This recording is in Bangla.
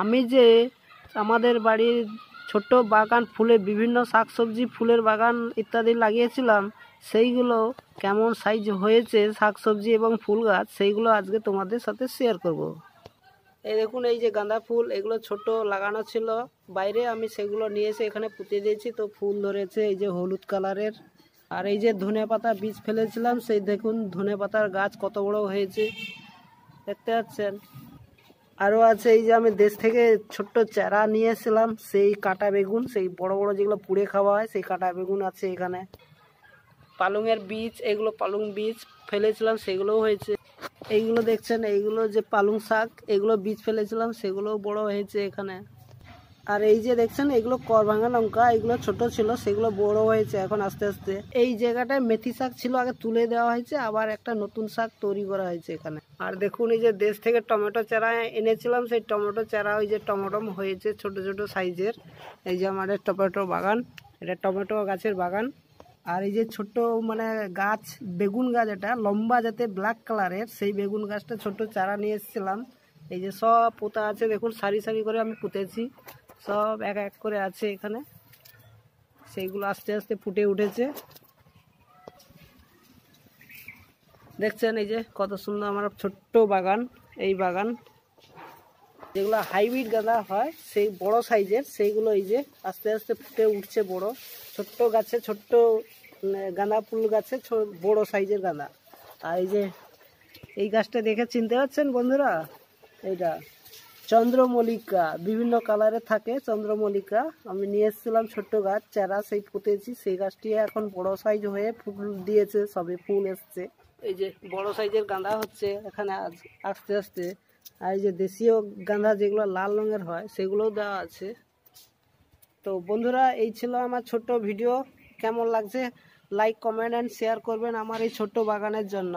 আমি যে আমাদের বাড়ির ছোট্ট বাগান ফুলে বিভিন্ন শাকসবজি ফুলের বাগান ইত্যাদি লাগিয়েছিলাম সেইগুলো কেমন সাইজ হয়েছে শাকসবজি এবং ফুল গাছ সেইগুলো আজকে তোমাদের সাথে শেয়ার করব। এই দেখুন এই যে গাঁদা ফুল এগুলো ছোট লাগানো ছিল বাইরে আমি সেগুলো নিয়ে এসে এখানে পুঁতে দিয়েছি তো ফুল ধরেছে এই যে হলুদ কালারের আর এই যে ধনে পাতা বীজ ফেলেছিলাম সেই দেখুন ধনে পাতার গাছ কত বড় হয়েছে দেখতে পাচ্ছেন আরও আছে এই যে আমি দেশ থেকে ছোট্ট চারা নিয়ে এসেছিলাম সেই কাঁটা বেগুন সেই বড় বড় যেগুলো পুড়ে খাওয়া হয় সেই কাঁটা বেগুন আছে এখানে পালংয়ের বীজ এগুলো পালং বীজ ফেলেছিলাম সেগুলোও হয়েছে এইগুলো দেখছেন এইগুলো যে পালং শাক এগুলো বীজ ফেলেছিলাম সেগুলোও বড় হয়েছে এখানে আর এই যে দেখছেন এগুলো করভাঙা লঙ্কা এগুলো ছোট ছিল সেগুলো বড় হয়েছে এখন আস্তে আস্তে এই জায়গাটায় মেথি শাক ছিল আগে তুলে দেওয়া হয়েছে আবার একটা নতুন শাক তৈরি করা হয়েছে এখানে আর দেখুন এই যে দেশ থেকে টমেটো চারা এনেছিলাম সেই টমেটো চারা ওই যে টমেটো হয়েছে ছোট ছোট সাইজের এই যে আমাদের টমেটো বাগান এটা টমেটো গাছের বাগান আর এই যে ছোট মানে গাছ বেগুন গাছ এটা লম্বা যাতে ব্ল্যাক কালারের সেই বেগুন গাছটা ছোট চারা নিয়ে এসেছিলাম এই যে সব পোতা আছে দেখুন সারি সারি করে আমি পুঁতেছি সব এক এক করে আছে এখানে সেইগুলো আস্তে আস্তে ফুটে উঠেছে দেখছেন এই যে কত সুন্দর আমার ছোট্ট বাগান এই বাগান যেগুলো হাইব্রিড গাঁদা হয় সেই বড় সাইজের সেইগুলো এই যে আস্তে আস্তে ফুটে উঠছে বড় ছোট্ট গাছে ছোট্ট গাঁদা ফুল গাছে বড় সাইজের গাঁদা আর এই যে এই গাছটা দেখে চিনতে পারছেন বন্ধুরা এইটা চন্দ্রমল্লিকা বিভিন্ন কালারে থাকে চন্দ্রমল্লিকা আমি নিয়ে এসেছিলাম ছোট্ট গাছ চারা সেই ফুটেছি সেই গাছটি এখন বড় সাইজ হয়ে ফুল দিয়েছে সবে ফুল এসছে এই যে বড় সাইজের গাঁদা হচ্ছে এখানে আস্তে আস্তে আর এই যে দেশীয় গাঁদা যেগুলো লাল রঙের হয় সেগুলোও দেওয়া আছে তো বন্ধুরা এই ছিল আমার ছোট্ট ভিডিও কেমন লাগছে লাইক কমেন্ট অ্যান্ড শেয়ার করবেন আমার এই ছোট্ট বাগানের জন্য